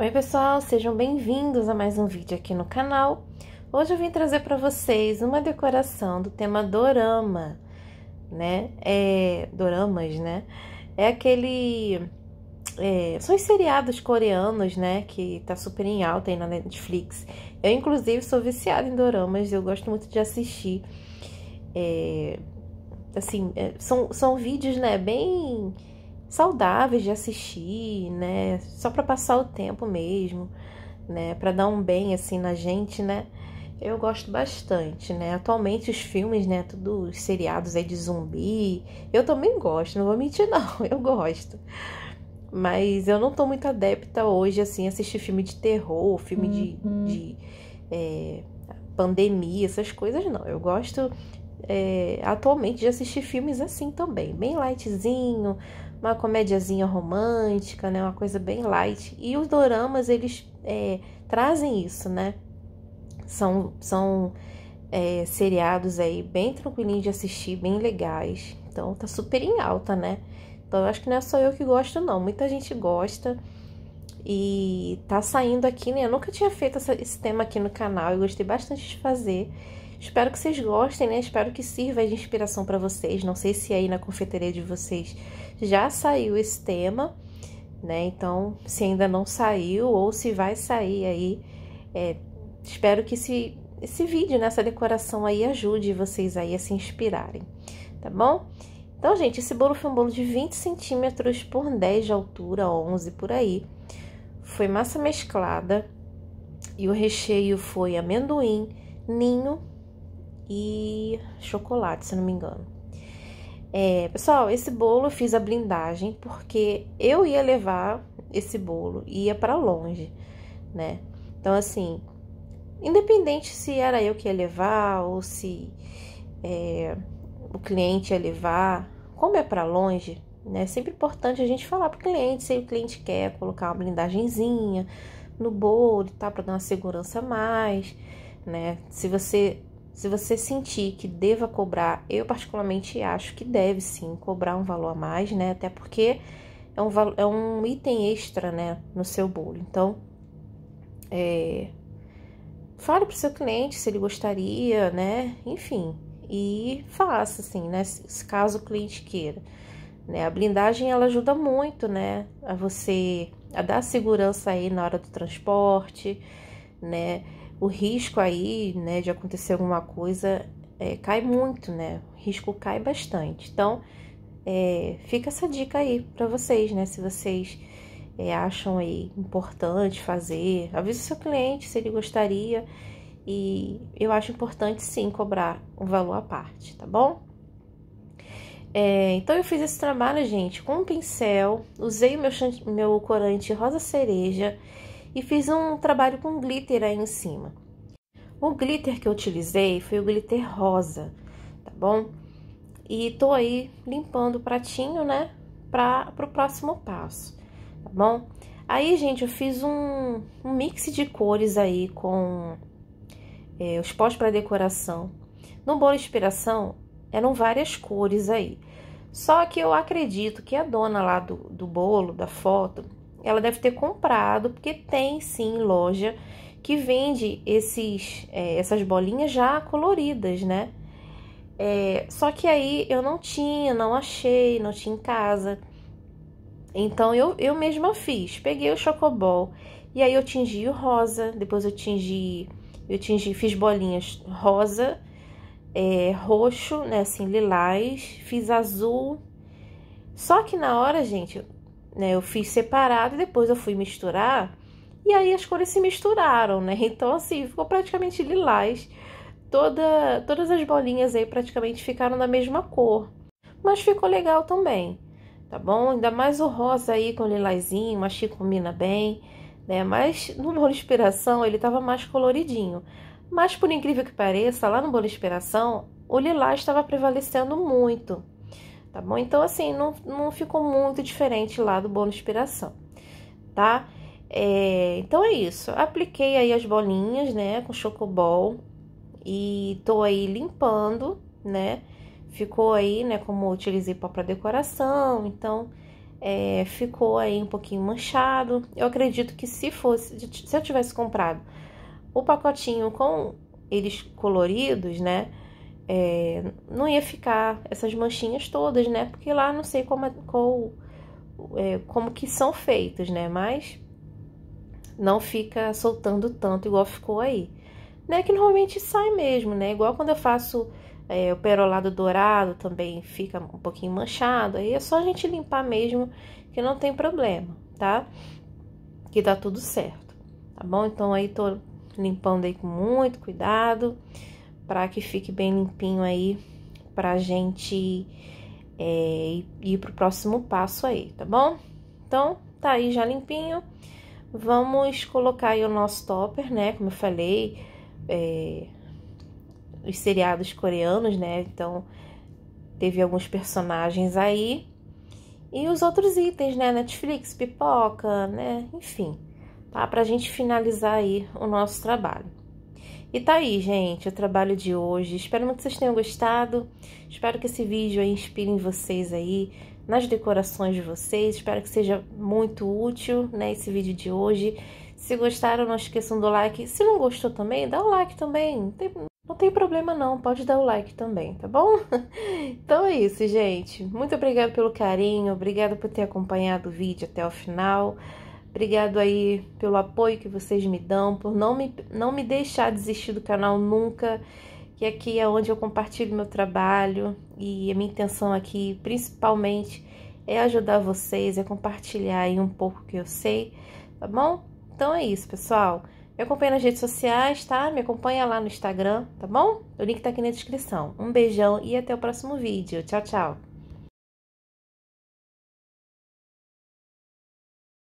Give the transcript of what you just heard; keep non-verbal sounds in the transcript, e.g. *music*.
Oi pessoal, sejam bem-vindos a mais um vídeo aqui no canal. Hoje eu vim trazer para vocês uma decoração do tema dorama, né? É, doramas, né? É aquele... É, são os seriados coreanos, né? Que tá super em alta aí na Netflix. Eu, inclusive, sou viciada em doramas, eu gosto muito de assistir. É, assim, é, são, são vídeos, né? Bem saudáveis de assistir, né? Só para passar o tempo mesmo, né? Para dar um bem assim na gente, né? Eu gosto bastante, né? Atualmente os filmes, né, tudo os seriados aí de zumbi, eu também gosto, não vou mentir *laughs* não, eu gosto. Mas eu não tô muito adepta hoje assim a assistir filme de terror, filme de, uhum. de é, pandemia, essas coisas não. Eu gosto é, atualmente de assistir filmes assim também, bem lightzinho, uma comédiazinha romântica, né? Uma coisa bem light. E os doramas, eles é, trazem isso, né? São, são é, seriados aí bem tranquilinhos de assistir, bem legais. Então tá super em alta, né? Então eu acho que não é só eu que gosto, não. Muita gente gosta. E tá saindo aqui, né? Eu nunca tinha feito essa, esse tema aqui no canal. Eu gostei bastante de fazer. Espero que vocês gostem, né? Espero que sirva de inspiração para vocês. Não sei se aí na confeitaria de vocês já saiu esse tema, né? Então, se ainda não saiu ou se vai sair aí, é, espero que esse, esse vídeo, nessa né? decoração aí, ajude vocês aí a se inspirarem, tá bom? Então, gente, esse bolo foi um bolo de 20 centímetros por 10 de altura, 11 por aí. Foi massa mesclada e o recheio foi amendoim, ninho e chocolate, se não me engano. É, pessoal, esse bolo eu fiz a blindagem porque eu ia levar esse bolo, ia para longe, né? Então, assim, independente se era eu que ia levar ou se é, o cliente ia levar, como é para longe, né? É sempre importante a gente falar pro cliente se o cliente quer colocar uma blindagenzinha no bolo tá, para dar uma segurança a mais, né? Se você se você sentir que deva cobrar, eu particularmente acho que deve sim cobrar um valor a mais, né? Até porque é um, é um item extra, né? No seu bolo. Então, é, fale para o seu cliente se ele gostaria, né? Enfim, e faça assim, né? Se caso o cliente queira. Né? A blindagem ela ajuda muito, né? A você a dar segurança aí na hora do transporte, né? o risco aí, né, de acontecer alguma coisa é, cai muito, né? O risco cai bastante. Então, é, fica essa dica aí para vocês, né? Se vocês é, acham aí importante fazer, avise o seu cliente se ele gostaria. E eu acho importante sim cobrar um valor à parte, tá bom? É, então eu fiz esse trabalho, gente, com um pincel, usei o meu, meu corante rosa cereja e fiz um trabalho com glitter aí em cima. O glitter que eu utilizei foi o glitter rosa, tá bom? E tô aí limpando o pratinho, né, pra o próximo passo, tá bom? Aí, gente, eu fiz um, um mix de cores aí com é, os pós para decoração. No bolo inspiração, eram várias cores aí. Só que eu acredito que a dona lá do, do bolo, da foto, ela deve ter comprado, porque tem sim loja que vende esses, é, essas bolinhas já coloridas, né? É, só que aí eu não tinha, não achei, não tinha em casa. Então eu, eu mesma fiz. Peguei o chocobol e aí eu tingi o rosa, depois eu tingi, eu tingi, fiz bolinhas rosa, é, roxo, né, assim, lilás, fiz azul. Só que na hora, gente, né? Eu fiz separado e depois eu fui misturar. E aí as cores se misturaram, né? *laughs* Então, assim, ficou praticamente lilás. Toda, todas as bolinhas aí praticamente ficaram da mesma cor. Mas ficou legal também, tá bom? Ainda mais o rosa aí com lilazinho, acho que combina bem, né? Mas no Bolo Inspiração ele tava mais coloridinho. Mas por incrível que pareça, lá no Bolo Inspiração, o lilás estava prevalecendo muito tá bom? Então, assim, não, não ficou muito diferente lá do bolo inspiração, tá? É, então é isso. Apliquei aí as bolinhas, né, com chocobol e tô aí limpando, né? Ficou aí, né, como utilizei pó para decoração, então é, ficou aí um pouquinho manchado. Eu acredito que se fosse, se eu tivesse comprado o pacotinho com eles coloridos, né, é, não ia ficar essas manchinhas todas, né? Porque lá não sei como, é, é como que são feitos, né? Mas não fica soltando tanto igual ficou aí. Né? Que normalmente sai mesmo, né? Igual quando eu faço é, o perolado dourado também fica um pouquinho manchado. Aí é só a gente limpar mesmo, que não tem problema, tá? Que dá tudo certo, tá bom? Então aí tô limpando aí com muito cuidado para que fique bem limpinho aí, a gente é, ir o próximo passo aí, tá bom? Então, tá aí já limpinho. Vamos colocar aí o nosso topper, né? Como eu falei, é, os seriados coreanos, né? Então, teve alguns personagens aí. E os outros itens, né? Netflix, pipoca, né? Enfim, tá? Pra gente finalizar aí o nosso trabalho. E tá aí, gente, o trabalho de hoje. Espero muito que vocês tenham gostado. Espero que esse vídeo inspire em vocês aí nas decorações de vocês. Espero que seja muito útil, né, esse vídeo de hoje. Se gostaram, não esqueçam do like. Se não gostou também, dá o like também. Não tem, não tem problema não, pode dar o like também, tá bom? *laughs* Então é isso, gente. Muito obrigada pelo carinho, obrigada por ter acompanhado o vídeo até o final. Obrigado aí pelo apoio que vocês me dão, por não me, não me deixar desistir do canal nunca. que aqui é onde eu compartilho meu trabalho e a minha intenção aqui, principalmente, é ajudar vocês, é compartilhar aí um pouco que eu sei, tá bom? Então é isso, pessoal. Me acompanha nas redes sociais, tá? Me acompanha lá no Instagram, tá bom? O link tá aqui na descrição. Um beijão e até o próximo vídeo. Tchau, tchau!